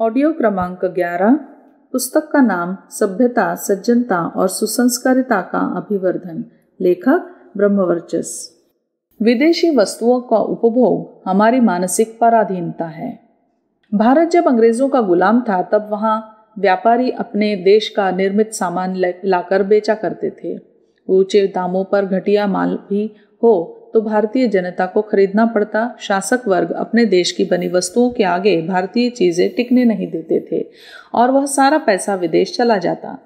audio क्रमांक 11 पुस्तक का नाम सभ्यता सज्जनता और सुसंस्कारिता का अभिवर्धन लेखक ब्रह्मवर्चस विदेशी वस्तुओं का उपभोग हमारी मानसिक पराधीनता है भारत जब अंग्रेजों का गुलाम था तब वहाँ व्यापारी अपने देश का निर्मित सामान लाकर बेचा करते थे ऊंचे दामों पर घटिया माल भी हो तो भारतीय जनता को खरीदना पड़ता शासक वर्ग अपने देश की बनी वस्तुओं के आगे भारतीय चीजें टिकने नहीं देते थे और वह सारा पैसा विदेश चला जाता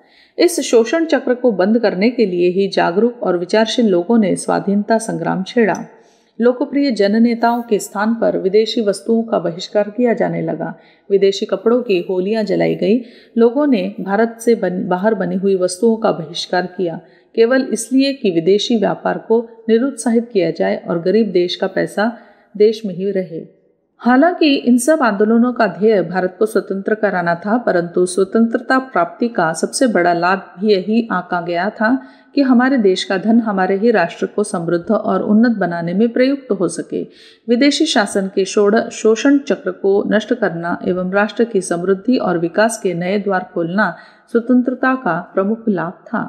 इस शोषण चक्र को बंद करने के लिए ही जागरूक और विचारशील लोगों ने स्वाधीनता संग्राम छेड़ा लोकप्रिय जन नेताओं के स्थान पर विदेशी वस्तुओं का बहिष्कार किया जाने लगा विदेशी कपड़ों की होलियां जलाई गई लोगों ने भारत से बन, बाहर बनी हुई वस्तुओं का बहिष्कार किया केवल इसलिए कि विदेशी व्यापार को निरुत्साहित किया जाए और गरीब देश का पैसा देश में ही रहे हालांकि इन सब आंदोलनों का ध्येय भारत को स्वतंत्र कराना था परंतु स्वतंत्रता प्राप्ति का सबसे बड़ा लाभ भी यही आंका गया था कि हमारे देश का धन हमारे ही राष्ट्र को समृद्ध और उन्नत बनाने में प्रयुक्त हो सके विदेशी शासन के शोड़ शोषण चक्र को नष्ट करना एवं राष्ट्र की समृद्धि और विकास के नए द्वार खोलना स्वतंत्रता का प्रमुख लाभ था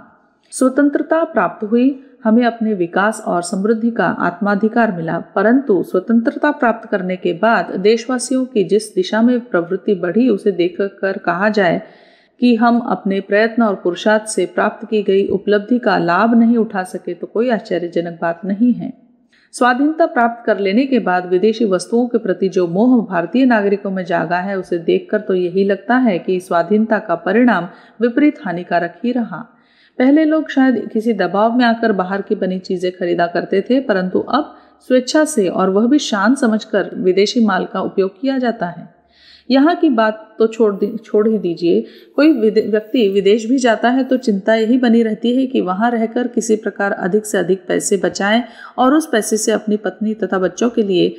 स्वतंत्रता प्राप्त हुई हमें अपने विकास और समृद्धि का आत्माधिकार मिला परंतु स्वतंत्रता प्राप्त करने के बाद देशवासियों की जिस दिशा में प्रवृत्ति बढ़ी उसे देख कर कहा जाए कि हम अपने प्रयत्न और पुरुषार्थ से प्राप्त की गई उपलब्धि का लाभ नहीं उठा सके तो कोई आश्चर्यजनक बात नहीं है स्वाधीनता प्राप्त कर लेने के बाद विदेशी वस्तुओं के प्रति जो मोह भारतीय नागरिकों में जागा है उसे देखकर तो यही लगता है कि स्वाधीनता का परिणाम विपरीत हानिकारक ही रहा पहले लोग शायद किसी दबाव में आकर बाहर की बनी चीजें खरीदा करते थे परंतु अब स्वेच्छा से और वह भी शान समझकर विदेशी माल का उपयोग किया जाता है यहाँ की बात तो छोड़ दी छोड़ ही दीजिए कोई व्यक्ति विदेश भी जाता है तो चिंता यही बनी रहती है कि वहाँ रहकर किसी प्रकार अधिक से अधिक पैसे बचाएं और उस पैसे से अपनी पत्नी तथा बच्चों के लिए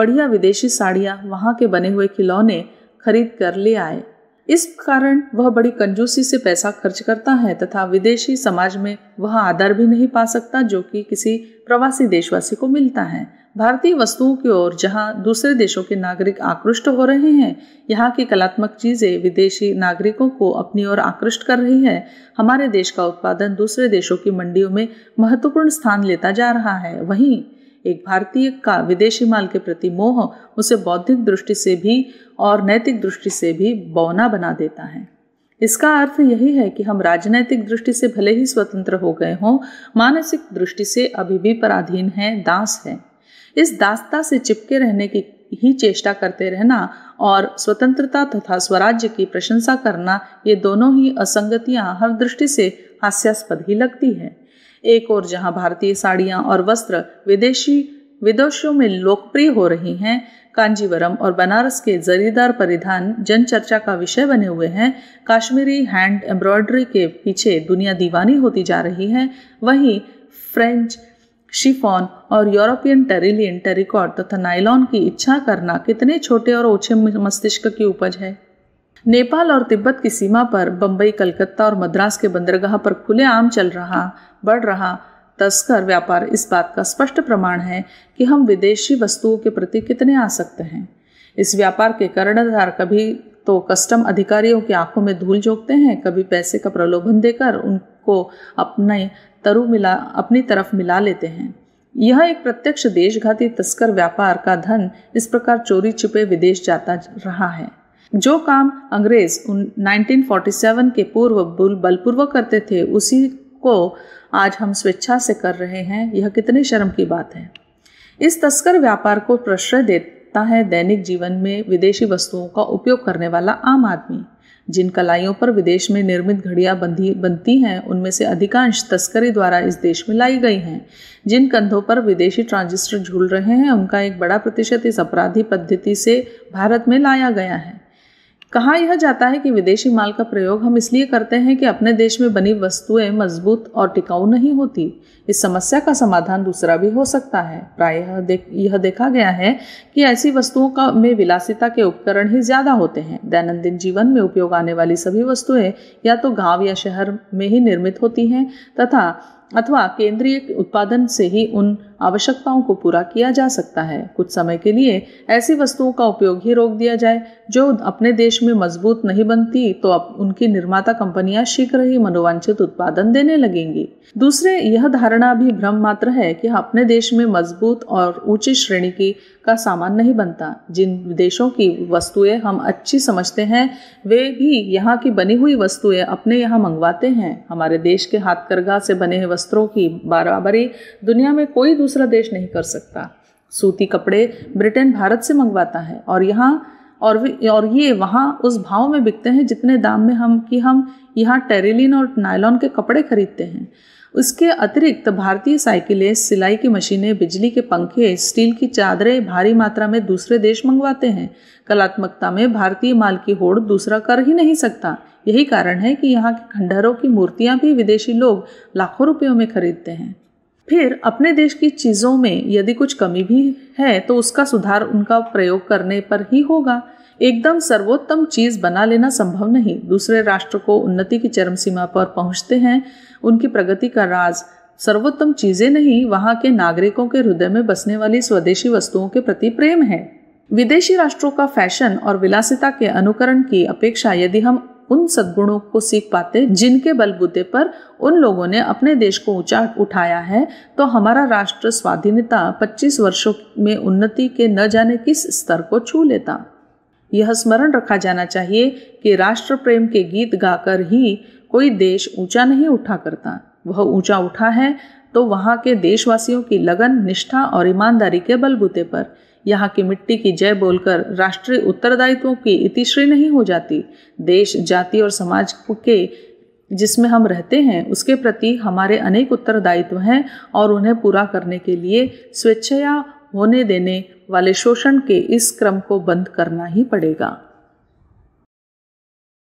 बढ़िया विदेशी साड़ियाँ वहाँ के बने हुए खिलौने खरीद कर ले आए इस कारण वह बड़ी कंजूसी से पैसा खर्च करता है तथा विदेशी समाज में वह आदर भी नहीं पा सकता जो कि किसी प्रवासी देशवासी को मिलता है भारतीय वस्तुओं की ओर जहां दूसरे देशों के नागरिक आकृष्ट हो रहे हैं यहाँ की कलात्मक चीज़ें विदेशी नागरिकों को अपनी ओर आकृष्ट कर रही है हमारे देश का उत्पादन दूसरे देशों की मंडियों में महत्वपूर्ण स्थान लेता जा रहा है वहीं एक भारतीय का विदेशी माल के प्रति मोह उसे बौद्धिक दृष्टि से भी और नैतिक दृष्टि से भी बौना बना देता है इसका अर्थ यही है कि हम राजनैतिक दृष्टि से भले ही स्वतंत्र हो गए हों मानसिक दृष्टि से अभी भी पराधीन हैं दास हैं इस दासता से चिपके रहने की ही चेष्टा करते रहना और स्वतंत्रता तथा स्वराज्य की प्रशंसा करना ये दोनों ही असंगतियां हर दृष्टि से हास्यास्पद ही लगती है एक और जहां भारतीय साड़ियां और वस्त्र विदेशी विदेशों में लोकप्रिय हो रही हैं कांजीवरम और बनारस के जरीदार परिधान जन चर्चा का विषय बने हुए हैं काश्मीरी हैंड एम्ब्रॉयडरी के पीछे दुनिया दीवानी होती जा रही है वहीं फ्रेंच शिफॉन और यूरोपियन टेरिलियन टेरिकॉट तथा नाइलॉन की इच्छा करना कितने छोटे और ओछे मस्तिष्क की उपज है नेपाल और तिब्बत की सीमा पर बम्बई कलकत्ता और मद्रास के बंदरगाह पर खुलेआम चल रहा बढ़ रहा तस्कर व्यापार इस बात का स्पष्ट प्रमाण है कि हम विदेशी वस्तुओं के प्रति कितने आसक्त हैं इस व्यापार के कर्णधार कभी तो कस्टम अधिकारियों की आंखों में धूल झोंकते हैं कभी पैसे का प्रलोभन देकर उनको अपने तरु मिला अपनी तरफ मिला लेते हैं यह एक प्रत्यक्ष देशघाती तस्कर व्यापार का धन इस प्रकार चोरी छिपे विदेश जाता रहा है जो काम अंग्रेज उन 1947 के पूर्व बलपूर्वक करते थे उसी को आज हम स्वेच्छा से कर रहे हैं यह कितने शर्म की बात है इस तस्कर व्यापार को प्रश्रय देता है दैनिक जीवन में विदेशी वस्तुओं का उपयोग करने वाला आम आदमी जिन कलाइयों पर विदेश में निर्मित घड़ियाँ बंधी बनती हैं उनमें से अधिकांश तस्करी द्वारा इस देश में लाई गई हैं जिन कंधों पर विदेशी ट्रांजिस्टर झूल रहे हैं उनका एक बड़ा प्रतिशत इस अपराधी पद्धति से भारत में लाया गया है कहा यह जाता है कि विदेशी माल का प्रयोग हम इसलिए करते हैं कि अपने देश में बनी वस्तुएं मजबूत और टिकाऊ नहीं होती इस समस्या का समाधान दूसरा भी हो सकता है प्रायः देख यह देखा गया है कि ऐसी वस्तुओं का में विलासिता के उपकरण ही ज्यादा होते हैं दैनंदिन जीवन में उपयोग आने वाली सभी वस्तुएं या तो गांव या शहर में ही निर्मित होती हैं तथा अथवा केंद्रीय उत्पादन से ही उन आवश्यकताओं को पूरा किया जा सकता है कुछ समय के लिए ऐसी वस्तुओं का उपयोग ही रोक दिया जाए जो अपने देश में मजबूत नहीं बनती तो अब उनकी निर्माता कंपनियां शीघ्र ही मनोवांछित उत्पादन देने लगेंगी दूसरे यह धारणा भी भ्रम मात्र है कि अपने देश में मजबूत और ऊंची श्रेणी की का सामान नहीं बनता जिन देशों की वस्तुएं हम अच्छी समझते हैं वे भी यहाँ की बनी हुई वस्तुएं अपने यहाँ मंगवाते हैं हमारे देश के हाथकरघा से बने हुए वस्त्रों की बराबरी दुनिया में कोई दूसरा देश नहीं कर सकता सूती कपड़े ब्रिटेन भारत से मंगवाता है और यहाँ और और ये वहाँ उस भाव में बिकते हैं जितने दाम में हम कि हम यहाँ टेरिलिन और नायलॉन के कपड़े खरीदते हैं उसके अतिरिक्त भारतीय साइकिलें सिलाई की मशीनें बिजली के पंखे स्टील की चादरें भारी मात्रा में दूसरे देश मंगवाते हैं कलात्मकता में भारतीय माल की होड़ दूसरा कर ही नहीं सकता यही कारण है कि यहाँ के खंडहरों की मूर्तियाँ भी विदेशी लोग लाखों रुपयों में खरीदते हैं फिर अपने देश की चीज़ों में यदि कुछ कमी भी है तो उसका सुधार उनका प्रयोग करने पर ही होगा एकदम सर्वोत्तम चीज़ बना लेना संभव नहीं दूसरे राष्ट्र को उन्नति की चरम सीमा पर पहुंचते हैं उनकी प्रगति का राज सर्वोत्तम चीज़ें नहीं वहाँ के नागरिकों के हृदय में बसने वाली स्वदेशी वस्तुओं के प्रति प्रेम है विदेशी राष्ट्रों का फैशन और विलासिता के अनुकरण की अपेक्षा यदि हम उन सद्गुणों को सीख पाते जिनके बलबूते पर उन लोगों ने अपने देश को ऊंचा उठाया है तो हमारा राष्ट्र स्वाधीनता 25 वर्षों में उन्नति के न जाने किस स्तर को छू लेता यह स्मरण रखा जाना चाहिए कि राष्ट्र प्रेम के गीत गाकर ही कोई देश ऊंचा नहीं उठा करता वह ऊंचा उठा है तो वहाँ के देशवासियों की लगन निष्ठा और ईमानदारी के बलबूते पर यहाँ की मिट्टी की जय बोलकर राष्ट्रीय उत्तरदायित्वों की इतिश्री नहीं हो जाती देश जाति और समाज के जिसमें हम रहते हैं उसके प्रति हमारे अनेक उत्तरदायित्व हैं और उन्हें पूरा करने के लिए स्वेच्छया होने देने वाले शोषण के इस क्रम को बंद करना ही पड़ेगा